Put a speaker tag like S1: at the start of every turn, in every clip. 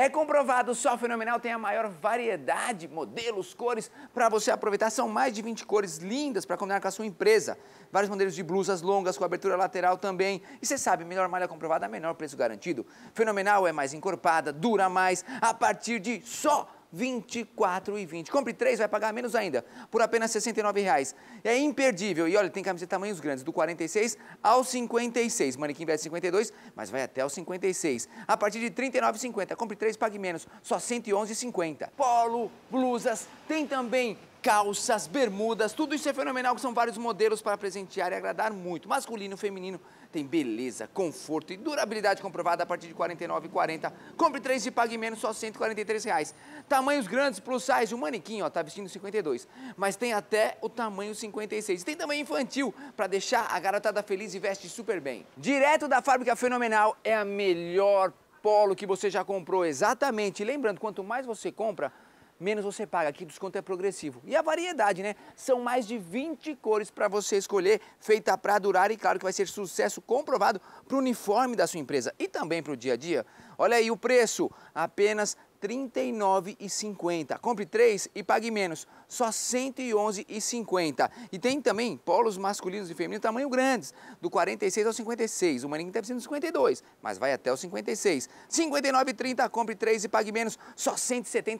S1: É comprovado, o Sol Fenomenal tem a maior variedade, modelos, cores para você aproveitar. São mais de 20 cores lindas para combinar com a sua empresa. Vários modelos de blusas longas com abertura lateral também. E você sabe, melhor malha comprovada, menor preço garantido. Fenomenal é mais encorpada, dura mais, a partir de só 24,20. Compre três, vai pagar menos ainda, por apenas R$ 69,00. É imperdível. E olha, tem camiseta tamanhos grandes, do 46 ao 56. Manequim veste 52, mas vai até o 56. A partir de R$ 39,50. Compre três, pague menos, só R$ 111,50. Polo, blusas, tem também calças, bermudas, tudo isso é fenomenal, que são vários modelos para presentear e agradar muito. Masculino, feminino, tem beleza, conforto e durabilidade comprovada a partir de R$ 49,40. Compre 3 e pague menos só R$ 143. Reais. Tamanhos grandes, plus size, o um manequim, ó, tá vestindo 52, mas tem até o tamanho 56. Tem também infantil, para deixar a garotada feliz e veste super bem. Direto da fábrica Fenomenal é a melhor polo que você já comprou, exatamente. lembrando, quanto mais você compra, menos você paga. Aqui o desconto é progressivo. E a variedade, né? São mais de 20 cores para você escolher, feita para durar e claro que vai ser sucesso comprovado para o uniforme da sua empresa e também para o dia a dia. Olha aí o preço, apenas R$ 39,50. Compre 3 e pague menos, só R$ 111,50. E tem também polos masculinos e femininos tamanho grandes, do 46 ao 56. O maninho deve ser no 52, mas vai até o 56. R$ 59,30, compre 3 e pague menos, só R$ 170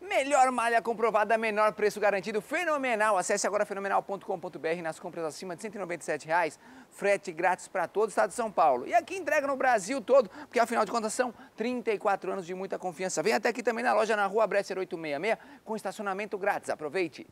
S1: Melhor malha comprovada, menor preço garantido, fenomenal. Acesse agora fenomenal.com.br nas compras acima de R$ 197,00. reais, frete grátis para todo o estado de São Paulo. E aqui entrega no Brasil todo, porque afinal de contas são 34 anos de muita confiança. Vem até aqui também na loja na Rua Bresser 866, com estacionamento grátis. Aproveite!